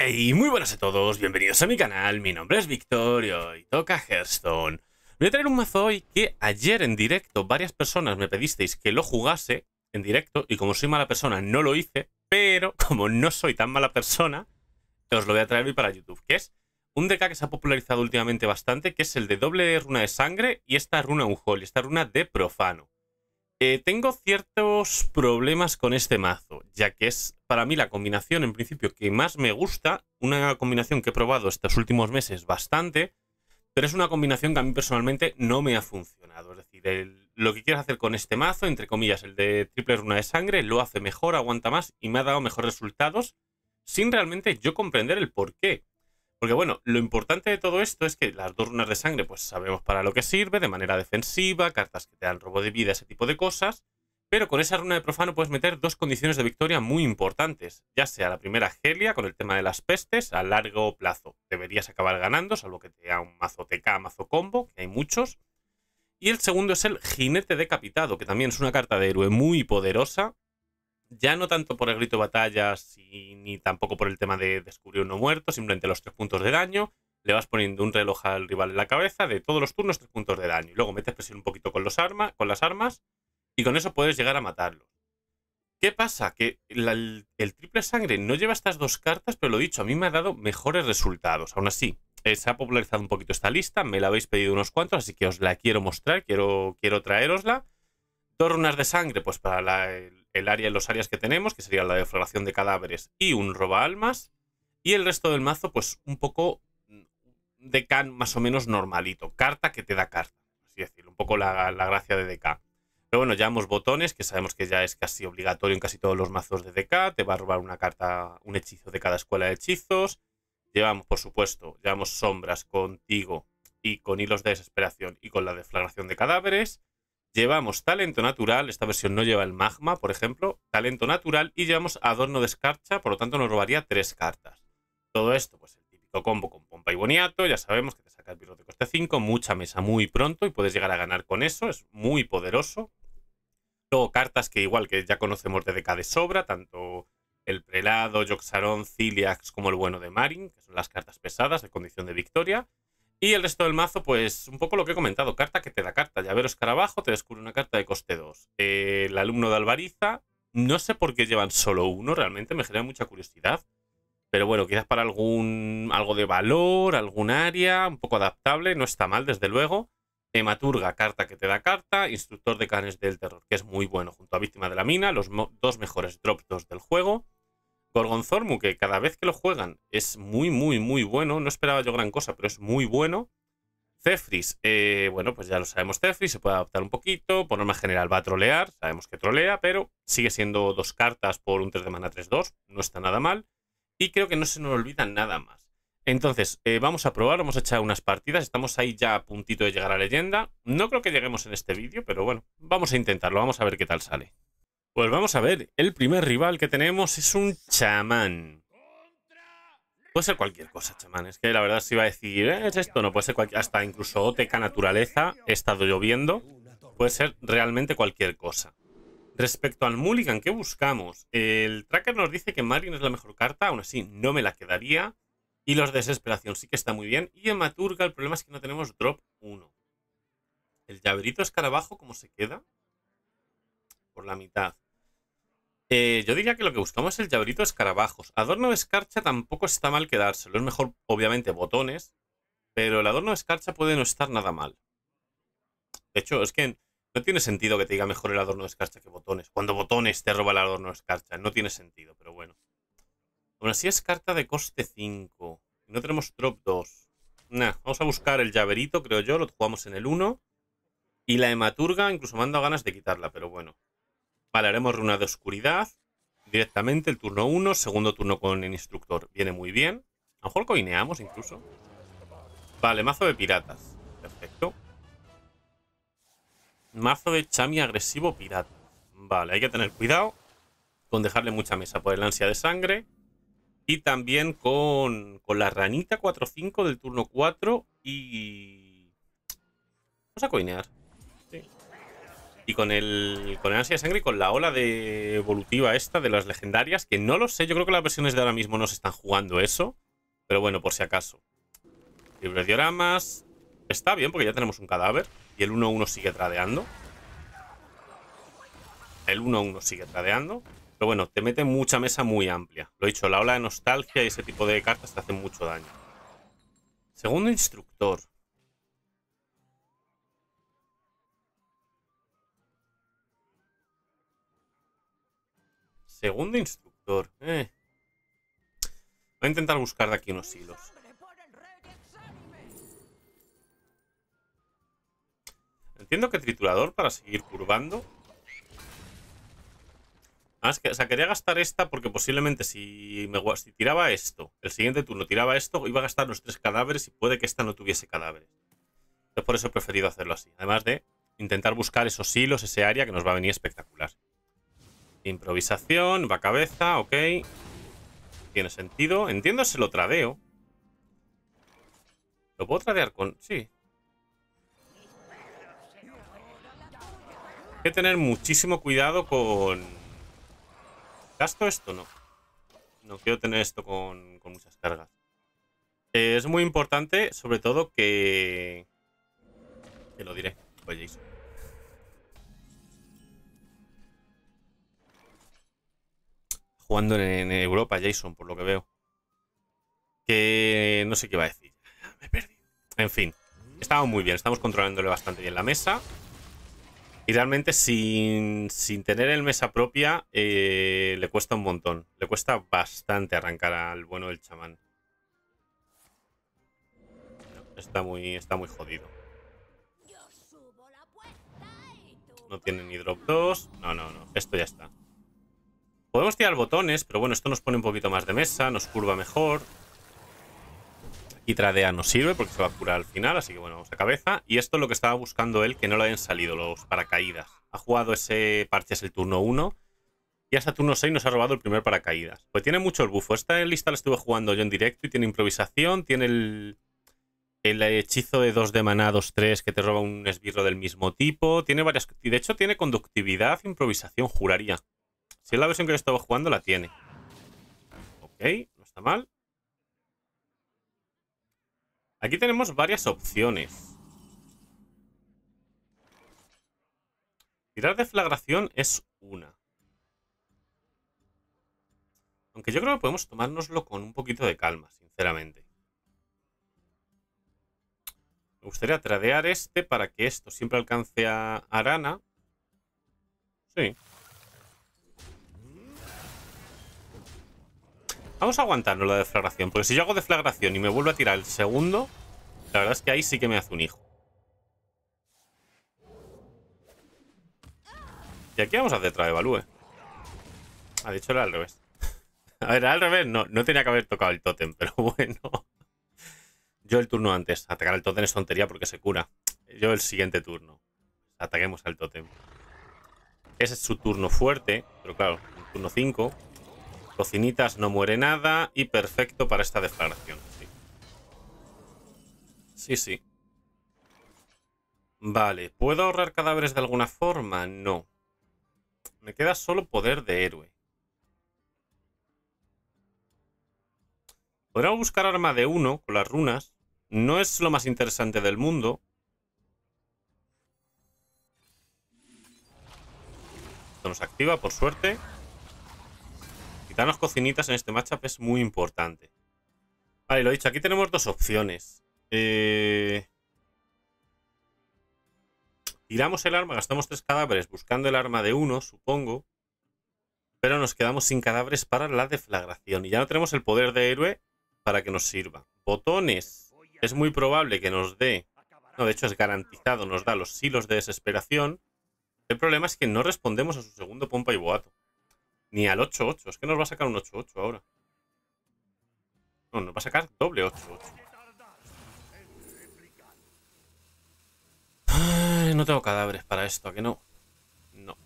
Hey, muy buenas a todos, bienvenidos a mi canal, mi nombre es Victorio y toca Hearthstone. Voy a traer un mazo hoy que ayer en directo varias personas me pedisteis que lo jugase en directo y como soy mala persona no lo hice, pero como no soy tan mala persona, os lo voy a traer hoy para YouTube, que es un DK que se ha popularizado últimamente bastante, que es el de doble runa de sangre y esta runa un hall, esta runa de profano. Eh, tengo ciertos problemas con este mazo, ya que es para mí la combinación en principio que más me gusta, una combinación que he probado estos últimos meses bastante, pero es una combinación que a mí personalmente no me ha funcionado. Es decir, lo que quieres hacer con este mazo, entre comillas, el de triple runa de sangre, lo hace mejor, aguanta más y me ha dado mejores resultados, sin realmente yo comprender el porqué. Porque bueno, lo importante de todo esto es que las dos runas de sangre, pues sabemos para lo que sirve, de manera defensiva, cartas que te dan robo de vida, ese tipo de cosas. Pero con esa runa de profano puedes meter dos condiciones de victoria muy importantes, ya sea la primera Helia con el tema de las pestes a largo plazo. Deberías acabar ganando, salvo que te da un mazo TK, mazo combo, que hay muchos. Y el segundo es el jinete decapitado, que también es una carta de héroe muy poderosa ya no tanto por el grito batallas ni tampoco por el tema de descubrir uno muerto, simplemente los tres puntos de daño. Le vas poniendo un reloj al rival en la cabeza de todos los turnos, tres puntos de daño. Y luego metes presión un poquito con, los con las armas y con eso puedes llegar a matarlo. ¿Qué pasa? Que el, triple sangre no lleva estas dos cartas, pero lo dicho, a mí me ha dado mejores resultados. Aún así, eh, se ha popularizado un poquito esta lista, me la habéis pedido unos cuantos, así que os la quiero mostrar, quiero, quiero traerosla. Dos runas de sangre, pues para la, el área, los áreas que tenemos, que sería la deflagración de cadáveres y un roba almas. Y el resto del mazo, pues un poco mm, de can más o menos normalito. Carta que te da carta, así decir, Un poco la, gracia de DK. Pero bueno, llevamos botones, que sabemos que ya es casi obligatorio en casi todos los mazos de DK. Te va a robar una carta, un hechizo de cada escuela de hechizos. Llevamos, por supuesto, llevamos sombras contigo y con hilos de desesperación y con la deflagración de cadáveres llevamos talento natural, esta versión no lleva el magma, por ejemplo, talento natural y llevamos adorno de escarcha, por lo tanto nos robaría tres cartas. Todo esto, pues el típico combo con pompa y boniato, ya sabemos que te saca el birro de coste 5, mucha mesa muy pronto y puedes llegar a ganar con eso, es muy poderoso. Luego cartas que igual que ya conocemos de DK de sobra, tanto el prelado, Yoxarón, Ciliax como el bueno de Marin, que son las cartas pesadas de condición de victoria. Y el resto del mazo, pues un poco lo que he comentado, carta que te da carta. Llavero escarabajo, te descubre una carta de coste 2. Eh, el alumno de Alvariza, no sé por qué llevan solo uno, realmente me genera mucha curiosidad. Pero bueno, quizás para algún algo de valor, algún área, un poco adaptable, no está mal, desde luego. Hematurga, carta que te da carta. Instructor de canes del terror, que es muy bueno, junto a Víctima de la Mina, los dos mejores drop 2 del juego. Gorgonzormu, que cada vez que lo juegan es muy, muy, muy bueno. No esperaba yo gran cosa, pero es muy bueno. Cefris, eh, bueno, pues ya lo sabemos, Cefris se puede adaptar un poquito, por norma general va a trolear, sabemos que trolea, pero sigue siendo dos cartas por un 3 de mana 3-2, no está nada mal, y creo que no se nos olvida nada más. Entonces, eh, vamos a probar, vamos a echar unas partidas, estamos ahí ya a puntito de llegar a leyenda, no creo que lleguemos en este vídeo, pero bueno, vamos a intentarlo, vamos a ver qué tal sale. Pues vamos a ver, el primer rival que tenemos es un chamán. Puede ser cualquier cosa, chamán. Es que la verdad se iba a decir, eh, es esto, no puede ser cualquier... Hasta incluso OTK Naturaleza, he estado lloviendo. Puede ser realmente cualquier cosa. Respecto al Mulligan, ¿qué buscamos? El tracker nos dice que Marin es la mejor carta, aún así no me la quedaría. Y los Desesperación sí que está muy bien. Y en Maturga el problema es que no tenemos drop 1. El llaverito escarabajo, ¿cómo se queda? Por la mitad. Eh, yo diría que lo que buscamos es el llaverito de escarabajos. Adorno de escarcha tampoco está mal quedárselo. Es mejor, obviamente, botones. Pero el adorno de escarcha puede no estar nada mal. De hecho, es que no tiene sentido que te diga mejor el adorno de escarcha que botones. Cuando botones te roba el adorno de escarcha. No tiene sentido, pero bueno. Aún así es carta de coste 5. No tenemos drop 2. Nah, vamos a buscar el llaverito, creo yo. Lo jugamos en el 1. Y la hematurga incluso me ganas de quitarla, pero bueno. Vale, haremos runa de oscuridad. Directamente el turno 1, segundo turno con el instructor. Viene muy bien. A lo mejor coineamos incluso. Vale, mazo de piratas. Perfecto. Mazo de chami agresivo pirata. Vale, hay que tener cuidado con dejarle mucha mesa por el ansia de sangre. Y también con, con la ranita 4-5 del turno 4 y... Vamos a coinear. Y con el, con ansia de sangre y con la ola de evolutiva esta de las legendarias, que no lo sé, yo creo que las versiones de ahora mismo no se están jugando eso. Pero bueno, por si acaso. Libre de dioramas. Está bien, porque ya tenemos un cadáver. Y el 1-1 sigue tradeando. El 1-1 sigue tradeando. Pero bueno, te mete mucha mesa muy amplia. Lo he dicho, la ola de nostalgia y ese tipo de cartas te hacen mucho daño. Segundo instructor. Segundo instructor. Eh. Voy a intentar buscar de aquí unos hilos. Entiendo que triturador para seguir curvando. Ah, que, o sea, quería gastar esta porque posiblemente si, me, si tiraba esto, el siguiente turno tiraba esto, iba a gastar los tres cadáveres y puede que esta no tuviese cadáveres. Entonces por eso he preferido hacerlo así. Además de intentar buscar esos hilos, ese área que nos va a venir espectacular. Improvisación, va cabeza, ok. Tiene sentido. Entiendo se lo tradeo. ¿Lo puedo tradear con...? Sí. Hay que tener muchísimo cuidado con... ¿Gasto esto? No. No quiero tener esto con, muchas cargas. Eh, es muy importante, sobre todo, que... Te lo diré. Oye, Jason. jugando en, Europa, Jason, por lo que veo. Que no sé qué iba a decir. En fin, estamos muy bien, estamos controlándole bastante bien la mesa. Y realmente sin, sin tener el mesa propia eh, le cuesta un montón. Le cuesta bastante arrancar al bueno del chamán. Está muy, está muy jodido. No tiene ni drop 2. No, no, no. Esto ya está. Podemos tirar botones, pero bueno, esto nos pone un poquito más de mesa, nos curva mejor. y tradea nos sirve porque se va a curar al final, así que bueno, vamos a cabeza. Y esto es lo que estaba buscando él, que no le hayan salido los paracaídas. Ha jugado ese parche, es el turno 1. Y hasta turno 6 nos ha robado el primer paracaídas. Pues tiene mucho el bufo. Esta lista la estuve jugando yo en directo y tiene improvisación, tiene el, el hechizo de 2 de maná 2-3 que te roba un esbirro del mismo tipo. Tiene varias. Y de hecho tiene conductividad, improvisación, juraría. Si es la versión que yo estaba jugando, la tiene. Ok, no está mal. Aquí tenemos varias opciones. Tirar de flagración es una. Aunque yo creo que podemos tomárnoslo con un poquito de calma, sinceramente. Me gustaría tradear este para que esto siempre alcance a Arana. Sí. Vamos a aguantarnos la deflagración, porque si yo hago deflagración y me vuelvo a tirar el segundo, la verdad es que ahí sí que me hace un hijo. Y aquí vamos a hacer trae evalúe. Ha dicho al revés. a ver, al revés no, no tenía que haber tocado el tótem, pero bueno. Yo el turno antes. Atacar al tótem es tontería porque se cura. Yo el siguiente turno. Ataquemos al tótem. Ese es su turno fuerte, pero claro, turno 5. Cocinitas no muere nada y perfecto para esta declaración Sí, sí. Vale, ¿puedo ahorrar cadáveres de alguna forma? No. Me queda solo poder de héroe. Podría buscar arma de uno con las runas. No es lo más interesante del mundo. Esto nos activa, por suerte. Darnos cocinitas en este matchup es muy importante. Vale, lo dicho, aquí tenemos dos opciones. Eh, tiramos el arma, gastamos tres cadáveres buscando el arma de uno, supongo. Pero nos quedamos sin cadáveres para la deflagración. Y ya no tenemos el poder de héroe para que nos sirva. Botones. Es muy probable que nos dé... No, de hecho es garantizado, nos da los silos de desesperación. El problema es que no respondemos a su segundo pompa y boato. Ni al 8-8. Es que nos va a sacar un 8-8 ahora. No, nos va a sacar doble 8-8. No tengo cadáveres para esto, ¿a que no? No.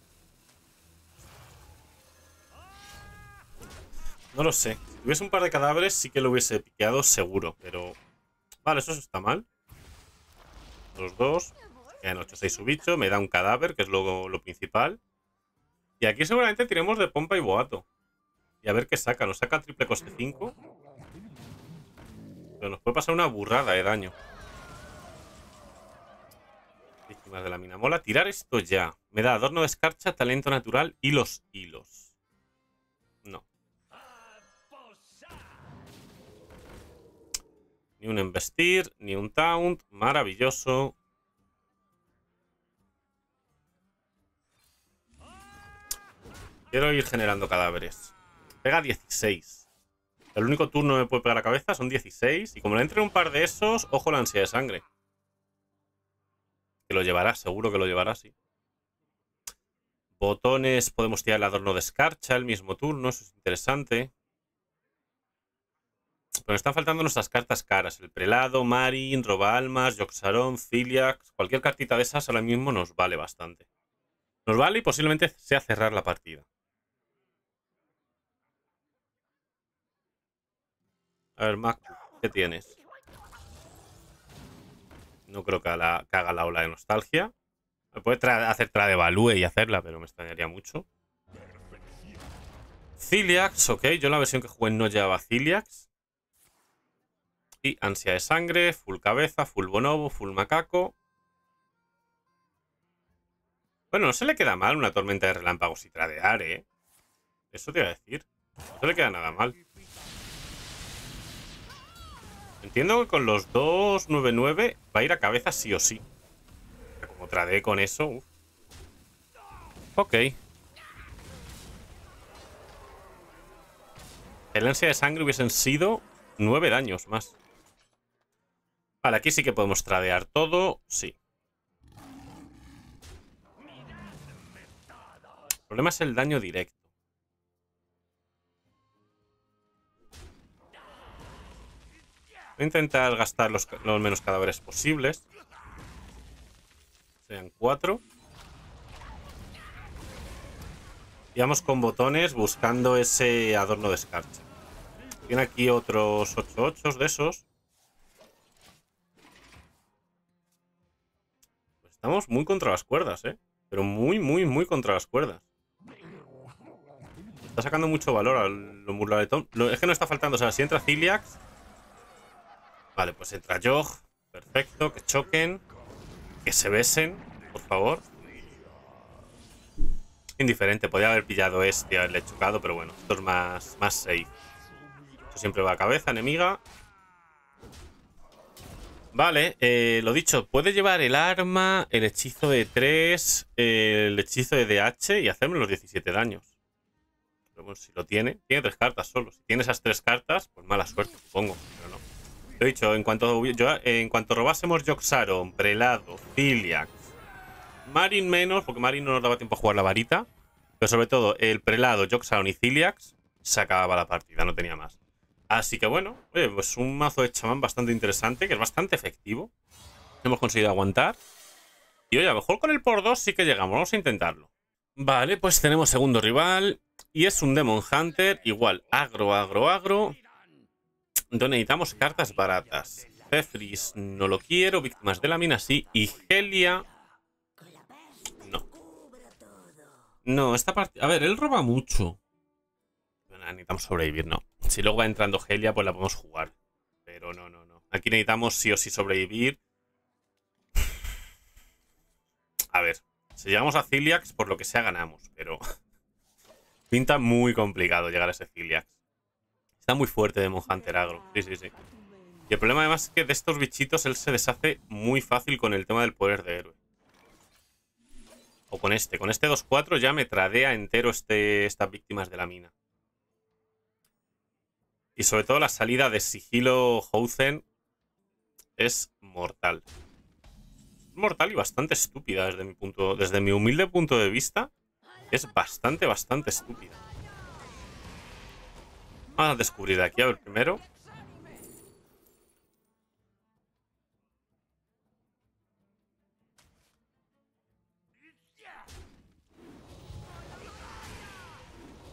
No lo sé. Si hubiese un par de cadáveres, sí que lo hubiese piqueado seguro, pero... Vale, eso está mal. Los dos. Quedan 8-6 su Me da un cadáver, que es luego lo principal. Y aquí seguramente tiremos de pompa y boato. Y a ver qué saca. Nos saca triple coste 5. Pero nos puede pasar una burrada de daño. Víctimas de la mina. Mola tirar esto ya. Me da adorno de escarcha, talento natural y los hilos. No. Ni un investir, ni un taunt. Maravilloso. Quiero ir generando cadáveres. Pega 16. El único turno me puede pegar la cabeza son 16. Y como le entre un par de esos, ojo la ansia de sangre. Que lo llevará, seguro que lo llevará, sí. Botones, podemos tirar el adorno de escarcha el mismo turno, eso es interesante. Pero nos están faltando nuestras cartas caras. El prelado, Marin, roba almas, Yoxarón, Filiax. Cualquier cartita de esas ahora mismo nos vale bastante. Nos vale y posiblemente sea cerrar la partida. A ver, Mac, ¿qué tienes? No creo que, haga la, ola de nostalgia. Me puede hacer tra de y hacerla, pero me extrañaría mucho. Ciliax, ok. Yo la versión que jugué no llevaba Ciliax. Y ansia de sangre, full cabeza, full bonobo, full macaco. Bueno, no se le queda mal una tormenta de relámpagos y tradear, ¿eh? Eso te iba a decir. No se le queda nada mal. Entiendo que con los 299 va a ir a cabeza sí o sí. Como tradeé con eso. Uf. Ok. El ansia de sangre hubiesen sido 9 daños más. Vale, aquí sí que podemos tradear todo. Sí. El problema es el daño directo. a intentar gastar los, menos cadáveres posibles. Sean cuatro. Y vamos con botones buscando ese adorno de escarcha. Tiene aquí otros 8-8 de esos. Pues estamos muy contra las cuerdas, ¿eh? Pero muy, muy, muy contra las cuerdas. Está sacando mucho valor al lo Es que no está faltando. O sea, si entra Ciliax, Vale, pues entra Jog. Perfecto, que choquen. Que se besen, por favor. Indiferente, podría haber pillado este y haberle chocado, pero bueno, esto es más, más safe. Esto siempre va a cabeza, enemiga. Vale, eh, lo dicho, puede llevar el arma, el hechizo de 3, el hechizo de DH y hacerme los 17 daños. Pero bueno, si lo tiene, tiene tres cartas solo. Si tiene esas tres cartas, pues mala suerte, supongo. Lo dicho, en cuanto, en cuanto robásemos Yoxaron, Prelado, Ciliax, Marin menos, porque Marin no nos daba tiempo a jugar la varita, pero sobre todo el Prelado, Yoxaron y Ciliax, se acababa la partida, no tenía más. Así que bueno, pues un mazo de chamán bastante interesante, que es bastante efectivo. Hemos conseguido aguantar. Y oye, a lo mejor con el por 2 sí que llegamos, vamos a intentarlo. Vale, pues tenemos segundo rival. Y es un Demon Hunter, igual agro, agro, agro. Entonces necesitamos cartas baratas. Cefris no lo quiero. Víctimas de la mina sí. Y Helia... No. No, esta parte... A ver, él roba mucho. necesitamos sobrevivir, no. Si luego va entrando Helia, pues la podemos jugar. Pero no, no, no. Aquí necesitamos sí o sí sobrevivir. A ver, si llegamos a Ciliax, por lo que sea ganamos, pero pinta muy complicado llegar a ese Ciliax. Está muy fuerte de Hunter agro. Sí, sí, sí. Y el problema además es que de estos bichitos él se deshace muy fácil con el tema del poder de héroe. O con este. Con este 2-4 ya me tradea entero este, estas víctimas de la mina. Y sobre todo la salida de sigilo Housen es mortal. Mortal y bastante estúpida desde mi punto, desde mi humilde punto de vista. Es bastante, bastante estúpida. Vamos a descubrir aquí, a ver, primero.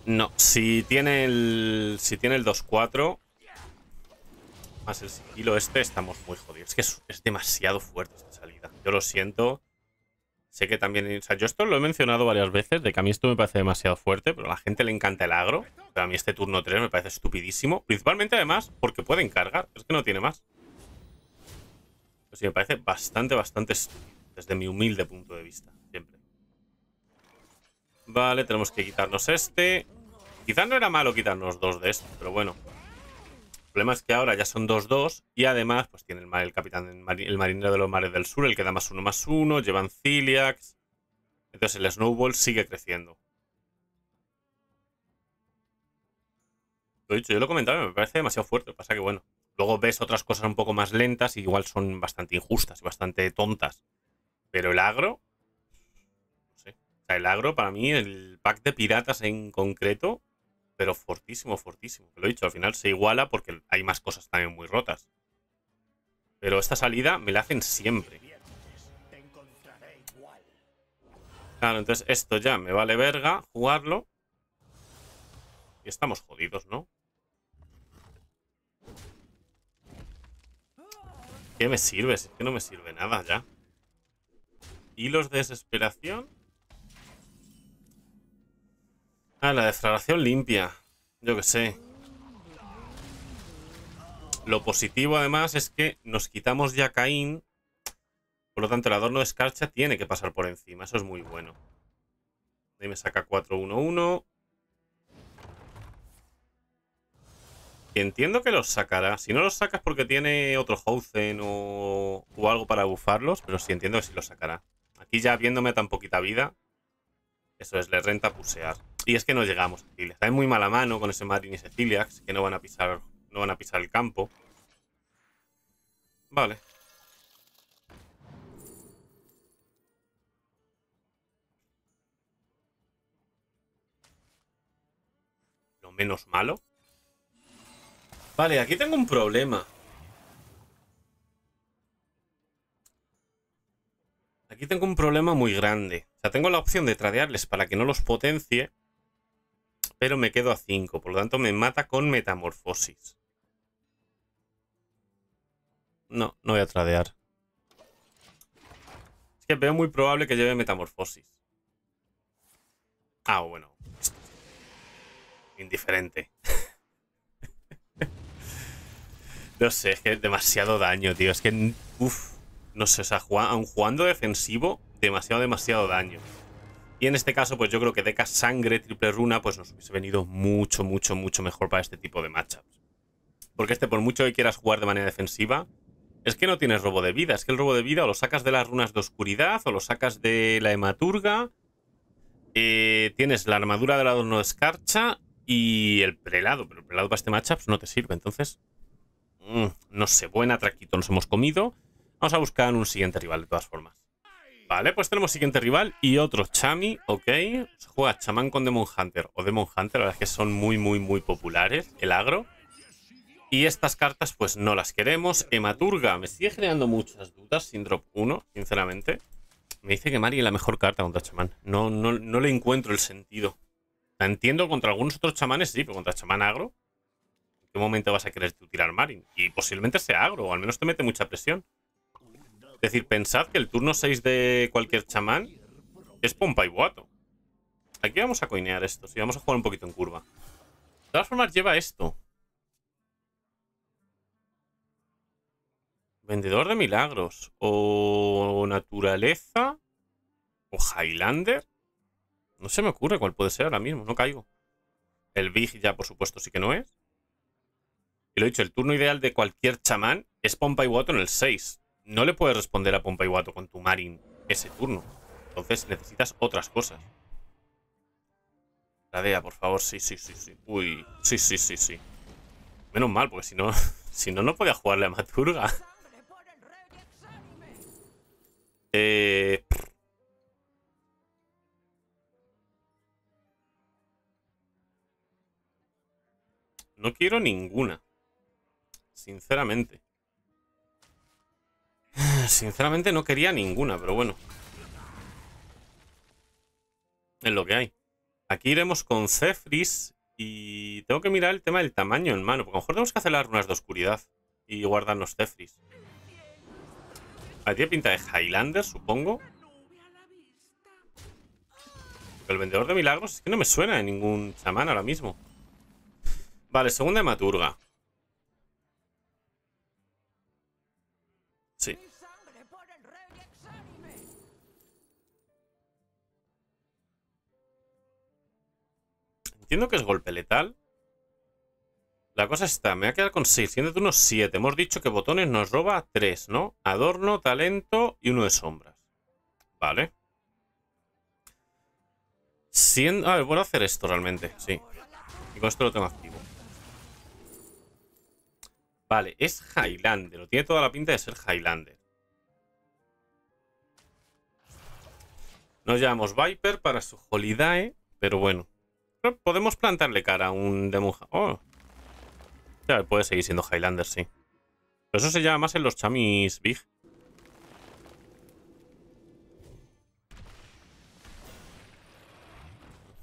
No, si tiene el. Si tiene el 2-4. Más el sigilo este, estamos muy jodidos. Es que es, es demasiado fuerte esta salida. Yo lo siento. Sé que también, o sea, yo esto lo he mencionado varias veces, de que a mí esto me parece demasiado fuerte, pero a la gente le encanta el agro. Pero a mí este turno 3 me parece estupidísimo. Principalmente además porque pueden cargar, es que no tiene más. sí, me parece bastante, bastante desde mi humilde punto de vista, siempre. Vale, tenemos que quitarnos este. Quizás no era malo quitarnos dos de estos, pero bueno, problema es que ahora ya son 2-2 y además pues tiene el, el capitán, el marinero de los mares del sur, el que da más uno más uno, llevan Ciliax. Entonces el snowball sigue creciendo. Lo dicho, yo lo comentaba, me parece demasiado fuerte. Pasa que bueno, luego ves otras cosas un poco más lentas y igual son bastante injustas y bastante tontas. Pero el agro... No sé. O sea, el agro para mí, el pack de piratas en concreto, pero fortísimo, fortísimo. Lo he dicho, al final se iguala porque hay más cosas también muy rotas. Pero esta salida me la hacen siempre. Claro, entonces esto ya me vale verga jugarlo. Y estamos jodidos, ¿no? ¿Qué me sirve? es que no me sirve nada ya. Hilos de desesperación Ah, la deflagración limpia. Yo que sé. Lo positivo además es que nos quitamos ya Caín. Por lo tanto, el adorno de escarcha tiene que pasar por encima. Eso es muy bueno. Ahí me saca 4-1-1. entiendo que los sacará. Si no los sacas porque tiene otro Housen o, o, algo para bufarlos, pero sí entiendo que sí los sacará. Aquí ya viéndome tan poquita vida, eso es, le renta pusear. Y es que no llegamos a Está en muy mala mano con ese Martin y ese que no van a pisar, no van a pisar el campo. Vale. Lo menos malo. Vale, aquí tengo un problema. Aquí tengo un problema muy grande. O sea, tengo la opción de tradearles para que no los potencie pero me quedo a 5. Por lo tanto, me mata con metamorfosis. No, no voy a tradear. Es que veo muy probable que lleve metamorfosis. Ah, bueno. Indiferente. no sé, es que demasiado daño, tío. Es que, uff, no sé, o sea, jugando defensivo, demasiado, demasiado daño. Y en este caso, pues yo creo que Deca Sangre Triple Runa pues nos hubiese venido mucho, mucho, mucho mejor para este tipo de matchups. Porque este, por mucho que quieras jugar de manera defensiva, es que no tienes robo de vida. Es que el robo de vida o lo sacas de las runas de oscuridad o lo sacas de la hematurga. Eh, tienes la armadura del adorno de escarcha y el prelado. Pero el prelado para este matchup no te sirve. Entonces, mm, no sé, buena traquito, nos hemos comido. Vamos a buscar un siguiente rival de todas formas. Vale, pues tenemos siguiente rival y otro Chami, ok. juega chamán con Demon Hunter o Demon Hunter, la verdad es que son muy, muy, muy populares, el agro. Y estas cartas pues no las queremos. Hematurga, me sigue generando muchas dudas sin drop 1, sinceramente. Me dice que Mari es la mejor carta contra chamán. No, no, no le encuentro el sentido. La entiendo contra algunos otros chamanes, sí, pero contra chamán agro. ¿En qué momento vas a querer tú tirar Marin? Y posiblemente sea agro, o al menos te mete mucha presión. Es decir, pensad que el turno 6 de cualquier chamán es pompa y guato. Aquí vamos a coinear esto, si vamos a jugar un poquito en curva. De todas formas, lleva esto. Vendedor de milagros. O naturaleza. O Highlander. No se me ocurre cuál puede ser ahora mismo, no caigo. El Big ya, por supuesto, sí que no es. Y lo he dicho, el turno ideal de cualquier chamán es pompa y guato en el 6 no le puedes responder a Pompa y Guato con tu Marin ese turno. Entonces necesitas otras cosas. Radea, por favor. Sí, sí, sí, sí. Uy. Sí, sí, sí, sí. Menos mal, porque si no, si no, no podía jugarle a Maturga. Eh... No quiero ninguna. Sinceramente. Sinceramente no quería ninguna, pero bueno. Es lo que hay. Aquí iremos con Cefris y tengo que mirar el tema del tamaño en mano, porque a lo mejor tenemos que hacer las de oscuridad y guardarnos Cefris. Aquí pinta de Highlander, supongo. el vendedor de milagros es que no me suena en ningún chamán ahora mismo. Vale, segunda hematurga. Entiendo que es golpe letal. La cosa está, me ha a quedar con 6, siendo unos 7. Hemos dicho que botones nos roba 3, ¿no? Adorno, talento y uno de sombras. Vale. Siendo... A ver, puedo hacer esto realmente, sí. Y con esto lo tengo activo. Vale, es Highlander. Lo tiene toda la pinta de ser Highlander. Nos llamamos Viper para su holiday pero bueno. Podemos plantarle cara a un demuja. Oh. puede seguir siendo Highlander, sí. Pero eso se llama más en los chamis big.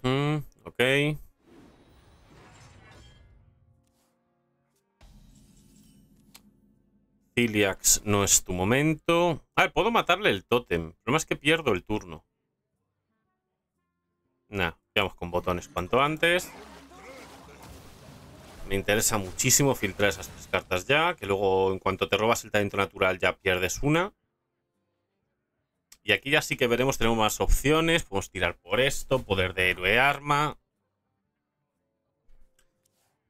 Mm, ok. Ciliax no es tu momento. Ah, puedo matarle el tótem. El problema es que pierdo el turno. Nah, Vamos con botones cuanto antes. Me interesa muchísimo filtrar esas tres cartas ya, que luego en cuanto te robas el talento natural ya pierdes una. Y aquí ya sí que veremos, tenemos más opciones, podemos tirar por esto, poder de héroe arma.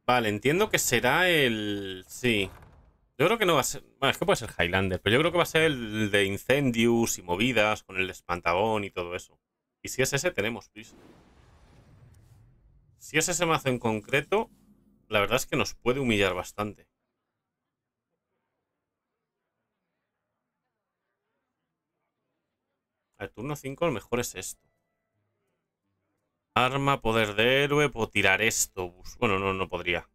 Vale, entiendo que será el... sí. Yo creo que no va a ser... Bueno, es que puede ser Highlander, pero yo creo que va a ser el de incendios y movidas, con el espantagón y todo eso. Y si es ese, tenemos prisa. Si es ese mazo en concreto, la verdad es que nos puede humillar bastante. Al turno 5 lo mejor es esto. Arma, poder de héroe, puedo tirar esto. Bueno, no, no podría.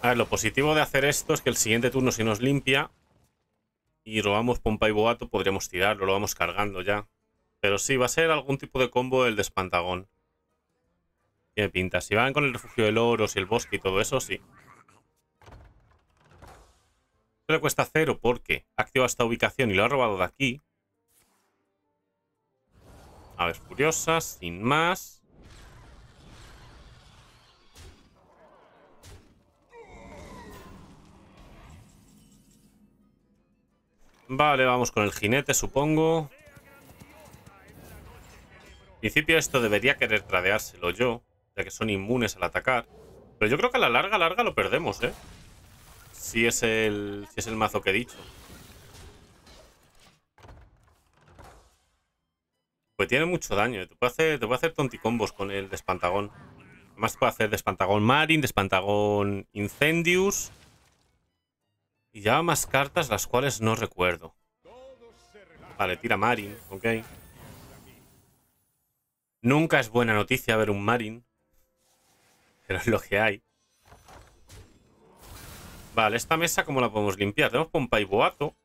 A ver, lo positivo de hacer esto es que el siguiente turno si nos limpia y robamos pompa y boato podríamos tirarlo, lo vamos cargando ya. Pero sí, va a ser algún tipo de combo el de Espantagón. Tiene pinta. Si van con el refugio del oro, si el bosque y todo eso, sí. Esto le cuesta cero porque ha activado esta ubicación y lo ha robado de aquí. Aves furiosas, sin más. Vale, vamos con el jinete, supongo principio esto debería querer tradeárselo yo, ya que son inmunes al atacar. Pero yo creo que a la larga, larga lo perdemos, ¿eh? Si es el, es el mazo que he dicho. Pues tiene mucho daño. ¿eh? Te puede hacer, te hacer tonticombos con el despantagón. Además te puede hacer despantagón Marin, despantagón Incendius. Y ya más cartas las cuales no recuerdo. Vale, tira Marin, ok. Nunca es buena noticia ver un Marin. Pero es lo que hay. Vale, esta mesa, ¿cómo la podemos limpiar? Tenemos pompa y boato.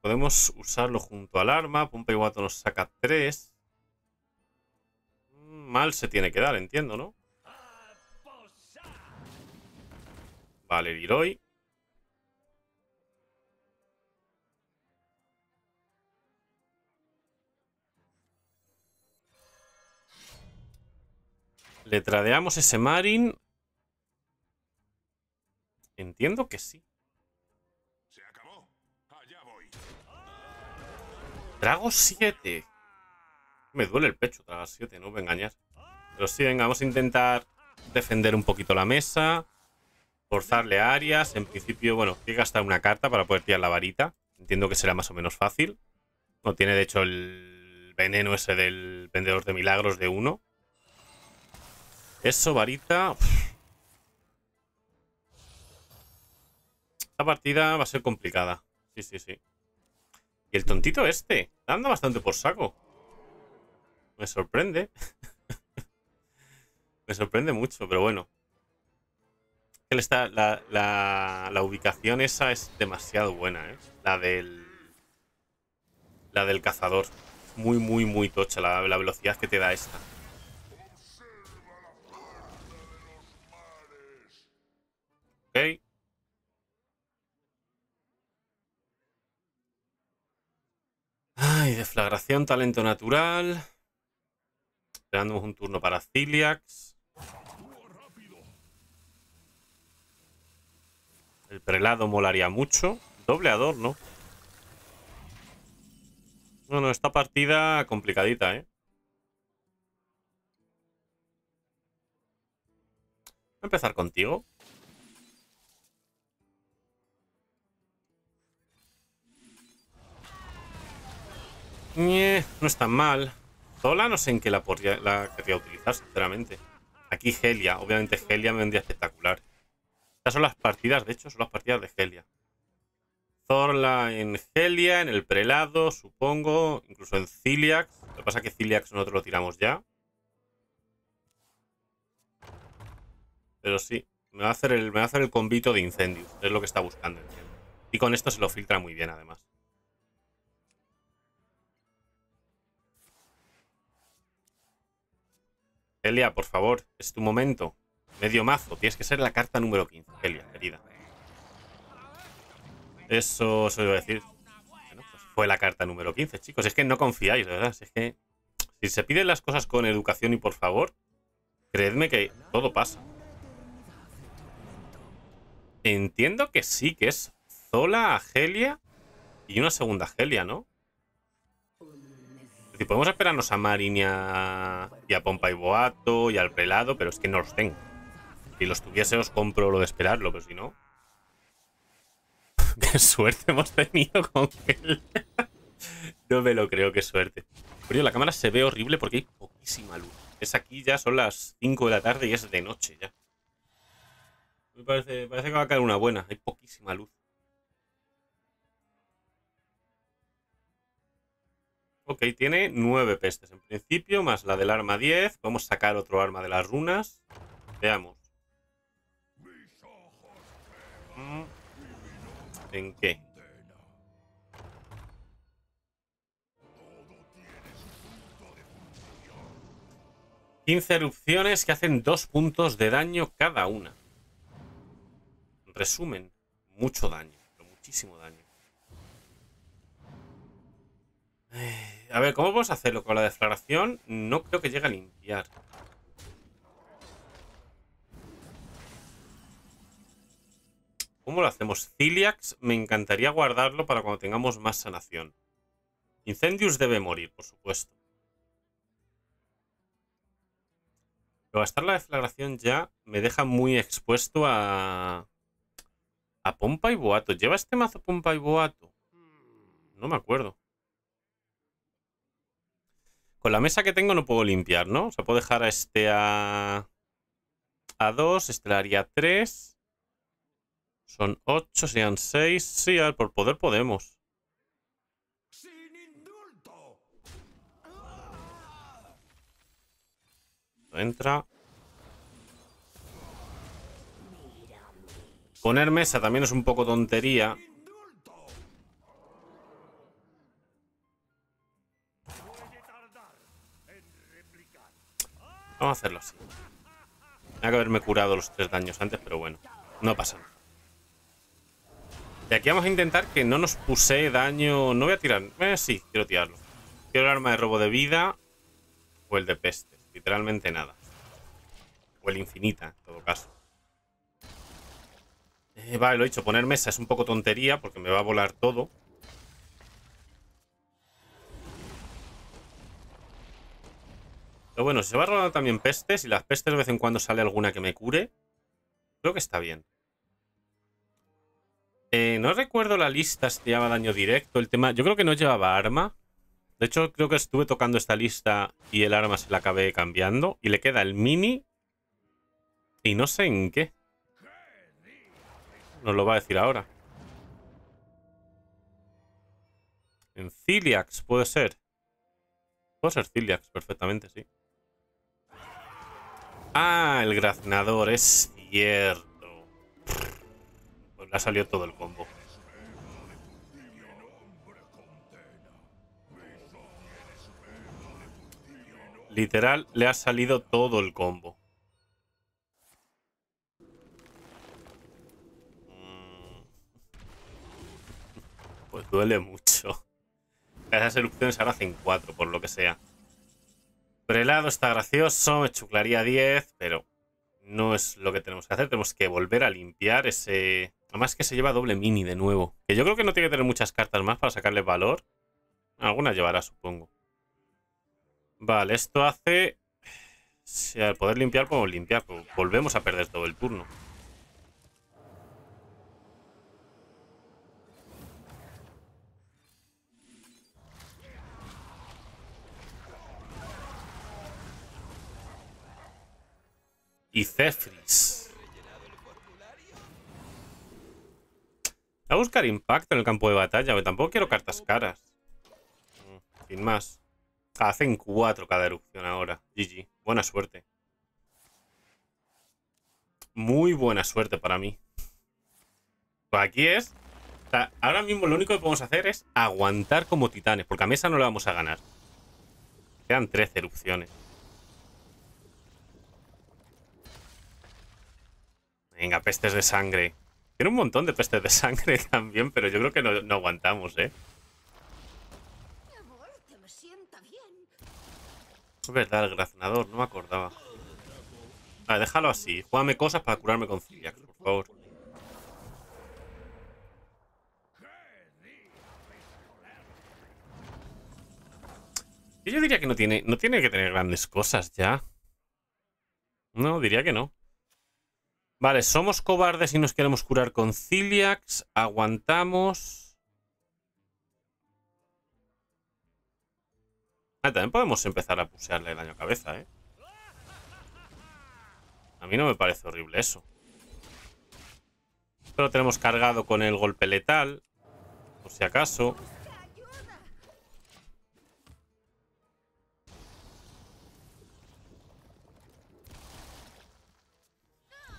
podemos usarlo junto al arma. Pompa y boato nos saca tres. Mm, mal se tiene que dar, entiendo, ¿no? Vale, Leroy. ¿Le tradeamos ese Marin? Entiendo que sí. Se acabó. Trago 7. Me duele el pecho tragar 7, no me engañas. Pero sí, venga, vamos a intentar defender un poquito la mesa. Forzarle áreas. En principio, bueno, hay que gastar una carta para poder tirar la varita. Entiendo que será más o menos fácil. No tiene, de hecho, el veneno ese del vendedor de milagros de 1. Eso, varita. Esta partida va a ser complicada. Sí, sí, sí. Y el tontito este. Anda bastante por saco. Me sorprende. Me sorprende mucho, pero bueno. Está, la, la, la, ubicación esa es demasiado buena, ¿eh? La del... La del cazador. Muy, muy, muy tocha la velocidad que te da esta. Deflagración, talento natural. Esperándonos un turno para Ciliax. El prelado molaría mucho. Doble adorno. Bueno, esta partida complicadita, ¿eh? Voy a empezar contigo. no está mal. Zola no sé en qué la, podría, utilizar, sinceramente. Aquí Helia. Obviamente Helia me vendría espectacular. Estas son las partidas, de hecho, son las partidas de Helia. Zorla en Helia, en el prelado, supongo. Incluso en Ciliax. Lo que pasa es que Ciliax nosotros lo tiramos ya. Pero sí, me va a hacer el, me hacer el convito de incendio Es lo que está buscando. Y con esto se lo filtra muy bien, además. Helia, por favor, es tu momento. Medio mazo, tienes que ser la carta número 15, Helia querida. Eso se iba a decir. Pues fue la carta número 15, chicos. Es que no confiáis, verdad. que si se piden las cosas con educación y por favor, creedme que todo pasa. Entiendo que sí, que es Zola, Helia y una segunda Helia, ¿no? podemos esperarnos a Marin y a, y Pompa y Boato y al pelado, pero es que no los tengo. Si los tuviese os compro lo de esperarlo, pero si no... ¡Qué suerte hemos tenido con él! no me lo creo, qué suerte. Pero la cámara se ve horrible porque hay poquísima luz. Es aquí ya, son las 5 de la tarde y es de noche ya. Me parece, parece que va a caer una buena. Hay poquísima luz. Ok, tiene 9 pestes en principio, más la del arma 10. Vamos a sacar otro arma de las runas. Veamos. Mm. ¿En qué? 15 erupciones que hacen 2 puntos de daño cada una. Resumen, mucho daño, muchísimo daño. Eh. A ver, ¿cómo vamos a hacerlo? Con la deflagración no creo que llegue a limpiar. ¿Cómo lo hacemos? Ciliax me encantaría guardarlo para cuando tengamos más sanación. Incendius debe morir, por supuesto. Pero gastar la deflagración ya me deja muy expuesto a... A Pompa y Boato. ¿Lleva este mazo Pompa y Boato? No me acuerdo. Con la mesa que tengo no puedo limpiar, ¿no? O sea, puedo dejar a este a... A dos, este le haría 3. Son ocho, serían seis. Sí, a por poder podemos. entra. Poner mesa también es un poco tontería. Vamos a hacerlo así. Tenía que haberme curado los tres daños antes, pero bueno. No pasa nada. Y aquí vamos a intentar que no nos puse daño... No voy a tirar... Eh, sí, quiero tirarlo. Quiero el arma de robo de vida o el de peste. Literalmente nada. O el infinita, en todo caso. Eh, vale, lo he dicho. Poner mesa es un poco tontería porque me va a volar todo. Pero bueno, se va rodando también pestes y las pestes de vez en cuando sale alguna que me cure. Creo que está bien. Eh, no recuerdo la lista si llevaba daño directo. El tema. Yo creo que no llevaba arma. De hecho, creo que estuve tocando esta lista y el arma se la acabé cambiando. Y le queda el mini. Y no sé en qué. Nos lo va a decir ahora. En Ciliax, puede ser. Puede ser Ciliax, perfectamente, sí. Ah, el graznador, es cierto. Pues le ha salido todo el combo. Literal, le ha salido todo el combo. Mm. Pues duele mucho. Esas erupciones ahora hacen 4, por lo que sea. Prelado está gracioso, me chuclaría 10, pero no es lo que tenemos que hacer. Tenemos que volver a limpiar ese... Además que se lleva doble mini de nuevo. Que yo creo que no tiene que tener muchas cartas más para sacarle valor. Algunas llevará, supongo. Vale, esto hace... Si al poder limpiar podemos limpiar, volvemos a perder todo el turno. y a buscar impacto en el campo de batalla, pero tampoco quiero cartas caras. Mm, sin más. Hacen cuatro cada erupción ahora. GG. Buena suerte. Muy buena suerte para mí. Pues aquí es. ahora mismo lo único que podemos hacer es aguantar como titanes. Porque a mesa no la vamos a ganar. Quedan 13 erupciones. Venga, pestes de sangre. Tiene un montón de pestes de sangre también, pero yo creo que no, aguantamos, ¿eh? Es verdad, el graznador, no me acordaba. Vale, déjalo así. Júgame cosas para curarme con Ciliax, por favor. Yo diría que no tiene, no tiene que tener grandes cosas ya. No, diría que no. Vale, somos cobardes y nos queremos curar con Ciliax. Aguantamos. Ah, también podemos empezar a pusearle daño a cabeza, ¿eh? A mí no me parece horrible eso. Pero lo tenemos cargado con el golpe letal. Por si acaso.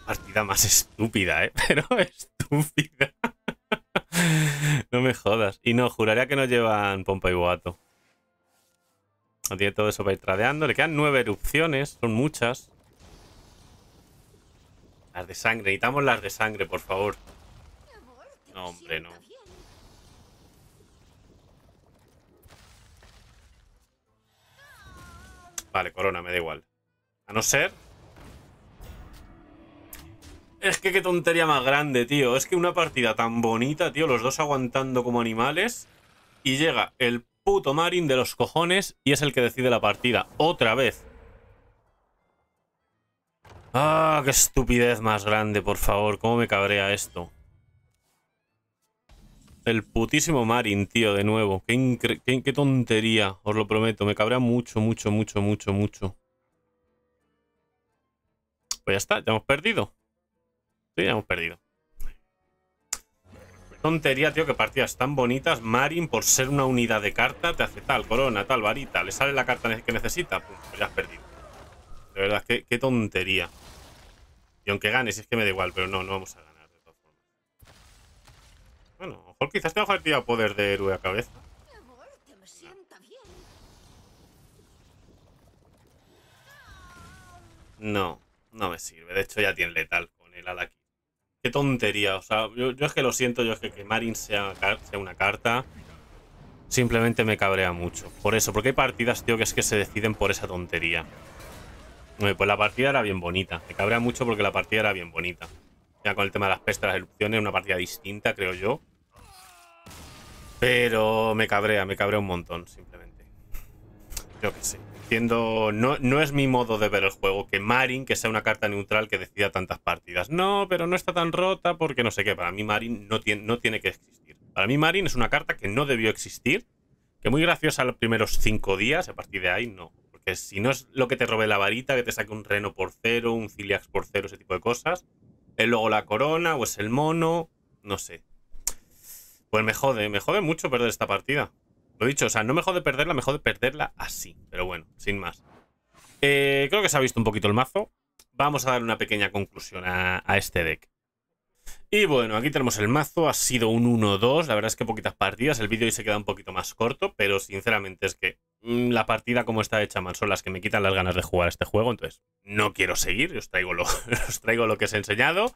partida más estúpida, ¿eh? Pero estúpida. no me jodas. Y no, juraría que no llevan pompa y guato. No tiene todo eso para ir tradeando. Le quedan nueve erupciones. Son muchas. Las de sangre. Necesitamos las de sangre, por favor. No, hombre, no. Vale, corona, me da igual. A no ser es que qué tontería más grande, tío. Es que una partida tan bonita, tío, los dos aguantando como animales. Y llega el puto Marin de los cojones y es el que decide la partida. Otra vez. Ah, qué estupidez más grande, por favor. Cómo me cabrea esto. El putísimo Marin, tío, de nuevo. Qué, tontería, os lo prometo. Me cabrea mucho, mucho, mucho, mucho, mucho. Pues ya está, ya hemos perdido hemos perdido. Tontería, tío, que partidas tan bonitas. Marin, por ser una unidad de carta, te hace tal, corona, tal, varita. Le sale la carta que necesita. Pues ya has perdido. De verdad, qué, qué tontería. Y aunque ganes, es que me da igual, pero no, no vamos a ganar de todas formas. Bueno, quizás tengo que haber poder de héroe a cabeza. No, no me sirve. De hecho, ya tiene letal con el ala aquí. Qué tontería, o sea, yo, es que lo siento, yo es que que Marin sea, sea una carta simplemente me cabrea mucho. Por eso, porque hay partidas, tío, que es que se deciden por esa tontería. Eh, pues la partida era bien bonita. Me cabrea mucho porque la partida era bien bonita. Ya con el tema de las pestas, las erupciones, una partida distinta, creo yo. Pero me cabrea, me cabrea un montón, simplemente creo que sé. Entiendo, no, no es mi modo de ver el juego, que Marin, que sea una carta neutral que decida tantas partidas. No, pero no está tan rota porque no sé qué. Para mí Marin no tiene, no tiene que existir. Para mí Marin es una carta que no debió existir, que muy graciosa los primeros cinco días, a partir de ahí no. Porque si no es lo que te robe la varita, que te saque un reno por cero, un ciliax por cero, ese tipo de cosas, es eh, luego la corona o es el mono, no sé. Pues me jode, me jode mucho perder esta partida. Lo dicho, o sea, no mejor de perderla, mejor de perderla así. Pero bueno, sin más. Eh, creo que se ha visto un poquito el mazo. Vamos a dar una pequeña conclusión a, este deck. Y bueno, aquí tenemos el mazo, ha sido un 1-2, la verdad es que poquitas partidas, el vídeo hoy se queda un poquito más corto, pero sinceramente es que mm, la partida como está hecha mal son las que me quitan las ganas de jugar este juego, entonces no quiero seguir, os traigo lo, os traigo lo que os he enseñado.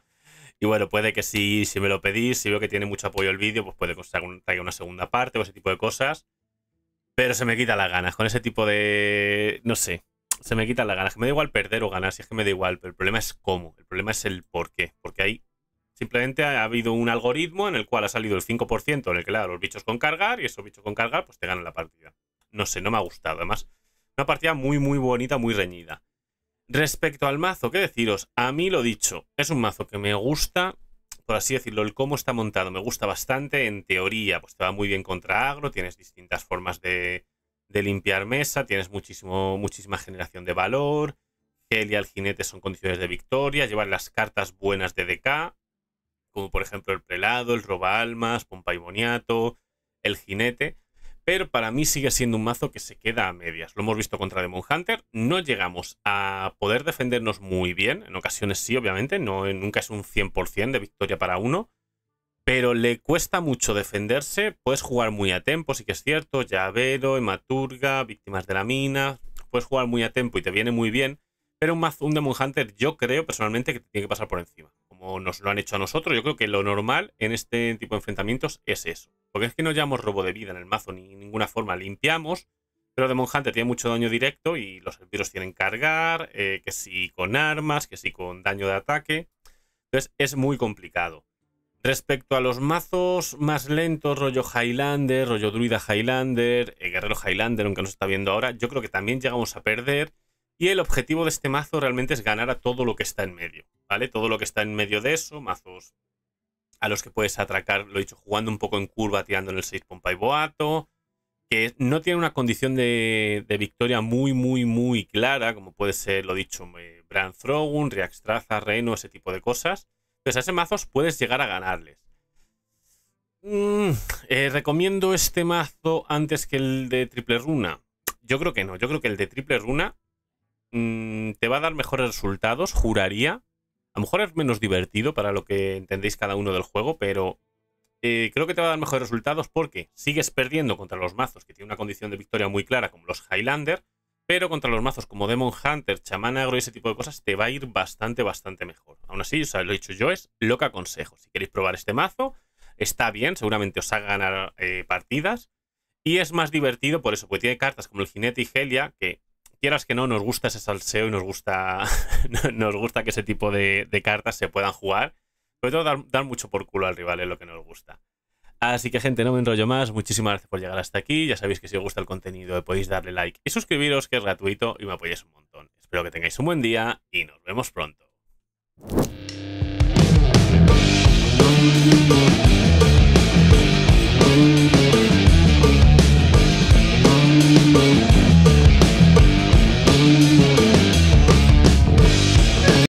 Y bueno, puede que si, si me lo pedís, si veo que tiene mucho apoyo el vídeo, pues puede que traiga una segunda parte o ese tipo de cosas. Pero se me quita las ganas con ese tipo de... no sé, se me quita las ganas. Que me da igual perder o ganar, si es que me da igual. Pero el problema es cómo, el problema es el por qué. Porque ahí simplemente ha habido un algoritmo en el cual ha salido el 5% en el que le los bichos con cargar y esos bichos con cargar pues te ganan la partida. No sé, no me ha gustado. Además, una partida muy, muy bonita, muy reñida. Respecto al mazo, ¿qué deciros? A mí lo dicho, es un mazo que me gusta, por así decirlo, el cómo está montado, me gusta bastante en teoría, pues te va muy bien contra agro, tienes distintas formas de, de limpiar mesa, tienes muchísimo, muchísima generación de valor, gel y al jinete son condiciones de victoria, llevan las cartas buenas de DK, como por ejemplo el prelado, el roba almas, pompa y boniato, el jinete, pero para mí sigue siendo un mazo que se queda a medias. Lo hemos visto contra Demon Hunter, no llegamos a poder defendernos muy bien, en ocasiones sí, obviamente, no, nunca es un 100% de victoria para uno, pero le cuesta mucho defenderse, puedes jugar muy a tempo, sí que es cierto, llavero, hematurga, víctimas de la mina, puedes jugar muy a tempo y te viene muy bien, pero un, mazo, un Demon Hunter yo creo personalmente que te tiene que pasar por encima, como nos lo han hecho a nosotros, yo creo que lo normal en este tipo de enfrentamientos es eso porque es que no llevamos robo de vida en el mazo, ni ninguna forma. Limpiamos, pero Demon Hunter tiene mucho daño directo y los vampiros tienen cargar, eh, que sí con armas, que sí con daño de ataque. Entonces es muy complicado. Respecto a los mazos más lentos, rollo Highlander, rollo Druida Highlander, eh, Guerrero Highlander, aunque no está viendo ahora, yo creo que también llegamos a perder. Y el objetivo de este mazo realmente es ganar a todo lo que está en medio, ¿vale? Todo lo que está en medio de eso, mazos a los que puedes atracar, lo he dicho, jugando un poco en curva, tirando en el 6 pompa y boato, que no tiene una condición de, victoria muy, muy, muy clara, como puede ser, lo dicho, me eh, Brand un Reaxtraza, Reino, ese tipo de cosas. Entonces a ese mazo puedes llegar a ganarles. Mm, eh, ¿Recomiendo este mazo antes que el de triple runa? Yo creo que no, yo creo que el de triple runa mm, te va a dar mejores resultados, juraría, a lo mejor es menos divertido para lo que entendéis cada uno del juego, pero eh, creo que te va a dar mejores resultados porque sigues perdiendo contra los mazos que tienen una condición de victoria muy clara, como los Highlander, pero contra los mazos como Demon Hunter, Chamán Agro y ese tipo de cosas, te va a ir bastante, bastante mejor. Aún así, lo he dicho yo, es lo que aconsejo. Si queréis probar este mazo, está bien, seguramente os a ganar eh, partidas. Y es más divertido por eso, porque tiene cartas como el Jinete y Helia, que quieras que no, nos gusta ese salseo y nos gusta, nos gusta que ese tipo de, cartas se puedan jugar. Sobre todo dar, dar mucho por culo al rival es lo que nos gusta. Así que gente, no me enrollo más, muchísimas gracias por llegar hasta aquí, ya sabéis que si os gusta el contenido podéis darle like y suscribiros que es gratuito y me apoyáis un montón. Espero que tengáis un buen día y nos vemos pronto.